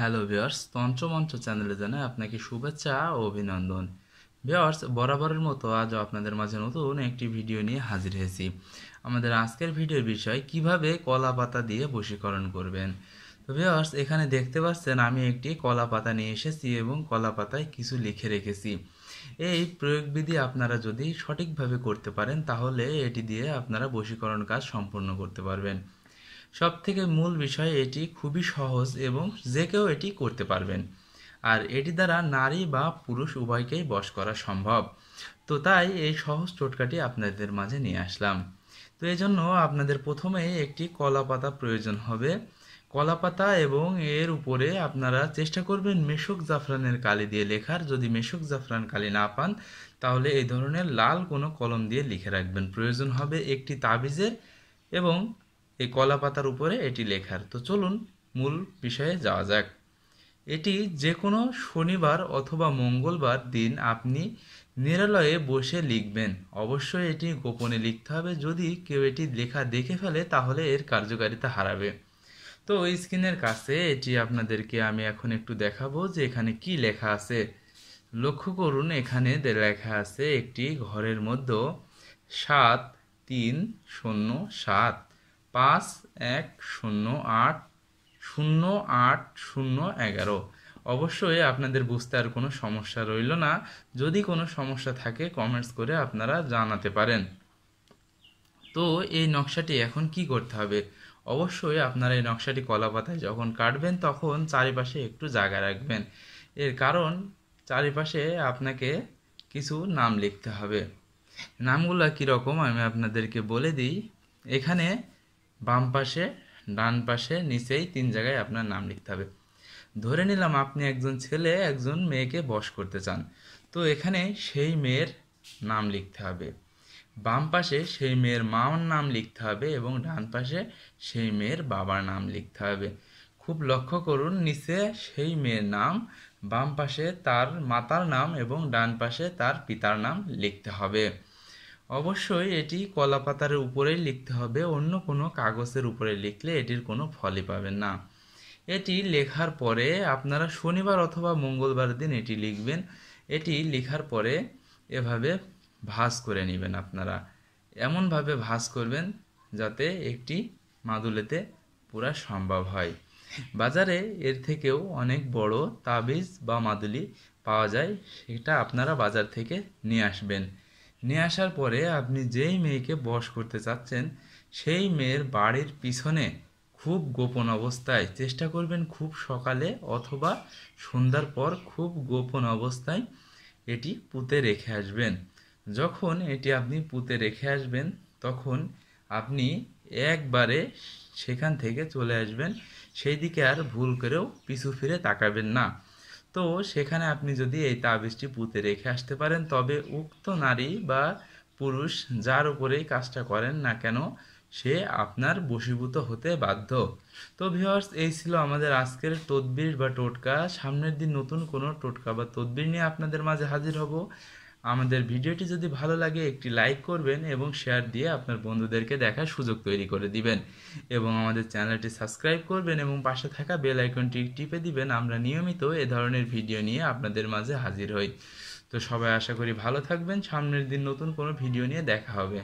hello viewers তন্ত্রমন্ত্র চ্যানেলে জানাই আপনাকে শুভেচ্ছা ও অভিনন্দন ভিওর্স বরাবরের মতো আজও আপনাদের মাঝে নতুন একটি ভিডিও নিয়ে হাজির হয়েছি আমাদের আজকের ভিডিওর বিষয় কিভাবে কলা পাতা দিয়ে বশীকরণ করবেন তো ভিওর্স এখানে দেখতে পাচ্ছেন আমি একটি কলা পাতা নিয়ে এসেছি এবং কলা পাতায় কিছু লিখে রেখেছি এই প্রয়োগবিধি আপনারা যদি সঠিকভাবে করতে পারেন তাহলে এটি দিয়ে আপনারা বশীকরণ কাজ সম্পূর্ণ করতে পারবেন সবথেকে মূল বিষয় এটি খুবই সহজ এবং যে কেউ এটি করতে পারবেন আর এটি দ্বারা নারী বা পুরুষ উভয়কেই বশ করা সম্ভব তো তাই এই সহজ টোটকাটি আপনাদের মাঝে নিয়ে আসলাম তো এই জন্য আপনাদের প্রথমে একটি কলা পাতা প্রয়োজন হবে কলা পাতা এবং এর উপরে আপনারা চেষ্টা করবেন মেশক জাফরানের কালি দিয়ে লেখার যদি মেশক জাফরান কালি না পান তাহলে এই ধরনের লাল কোনো কলম দিয়ে লিখে রাখবেন প্রয়োজন হবে একটি তাবিজের এবং এই কলা পাতার উপরে এটি লেখার তো চলুন মূল বিষয়ে যাওয়া যাক এটি যে কোনো শনিবার অথবা মঙ্গলবার দিন আপনি নিরালয়ে বসে লিখবেন অবশ্যই এটি গোপনে লিখতে হবে যদি কেউ এটি লেখা দেখে ফেলে তাহলে এর কার্যকারিতা হারাবে তো ওই স্ক্রিনের কাছে এটি আপনাদেরকে আমি এখন একটু দেখাবো যে এখানে কি লেখা আছে লক্ষ্য করুন এখানে লেখা আছে একটি ঘরের মধ্যে সাত তিন শূন্য সাত পাঁচ এক শূন্য আট শূন্য আট শূন্য এগারো অবশ্যই আপনাদের বুঝতে আর কোনো সমস্যা রইল না যদি কোনো সমস্যা থাকে কমেন্টস করে আপনারা জানাতে পারেন তো এই নকশাটি এখন কি করতে হবে অবশ্যই আপনারা এই নকশাটি কলা পাতায় যখন কাটবেন তখন চারিপাশে একটু জায়গা রাখবেন এর কারণ চারিপাশে আপনাকে কিছু নাম লিখতে হবে নামগুলো কীরকম আমি আপনাদেরকে বলে দিই এখানে বাম পাশে ডান পাশে নিচেই তিন জায়গায় আপনার নাম লিখতে হবে ধরে নিলাম আপনি একজন ছেলে একজন মেয়েকে বস করতে চান তো এখানে সেই মেয়ের নাম লিখতে হবে বাম পাশে সেই মেয়ের মার নাম লিখতে হবে এবং ডান পাশে সেই মেয়ের বাবার নাম লিখতে হবে খুব লক্ষ্য করুন নিচে সেই মেয়ের নাম বাম পাশে তার মাতার নাম এবং ডান পাশে তার পিতার নাম লিখতে হবে অবশ্যই এটি কলা পাতার উপরেই লিখতে হবে অন্য কোনো কাগজের উপরে লিখলে এটির কোনো ফলই পাবেন না এটি লেখার পরে আপনারা শনিবার অথবা মঙ্গলবার দিন এটি লিখবেন এটি লেখার পরে এভাবে ভাঁজ করে নেবেন আপনারা এমনভাবে ভাঁজ করবেন যাতে একটি মাদুলেতে পুরা সম্ভব হয় বাজারে এর থেকেও অনেক বড় তাবিজ বা মাদুলি পাওয়া যায় সেটা আপনারা বাজার থেকে নিয়ে আসবেন নিয়ে আসার পরে আপনি যেই মেয়েকে বশ করতে চাচ্ছেন সেই মেয়ের বাড়ির পিছনে খুব গোপন অবস্থায় চেষ্টা করবেন খুব সকালে অথবা সন্ধ্যার পর খুব গোপন অবস্থায় এটি পুঁতে রেখে আসবেন যখন এটি আপনি পুঁতে রেখে আসবেন তখন আপনি একবারে সেখান থেকে চলে আসবেন সেই দিকে আর ভুল করেও পিছু ফিরে তাকাবেন না তো সেখানে আপনি যদি এই তাবিজটি পুঁতে রেখে আসতে পারেন তবে উক্ত নারী বা পুরুষ যার উপরেই কাজটা করেন না কেন সে আপনার বশীভূত হতে বাধ্য তো ভিওয়ার্স এই ছিল আমাদের আজকের তদবির বা টোটকা সামনের দিন নতুন কোনো টোটকা বা তদবির নিয়ে আপনাদের মাঝে হাজির হব আমাদের ভিডিওটি যদি ভালো লাগে একটি লাইক করবেন এবং শেয়ার দিয়ে আপনার বন্ধুদেরকে দেখার সুযোগ তৈরি করে দিবেন এবং আমাদের চ্যানেলটি সাবস্ক্রাইব করবেন এবং পাশে থাকা বেল আইকনটি টিপে দিবেন আমরা নিয়মিত এ ধরনের ভিডিও নিয়ে আপনাদের মাঝে হাজির হই তো সবাই আশা করি ভালো থাকবেন সামনের দিন নতুন কোনো ভিডিও নিয়ে দেখা হবে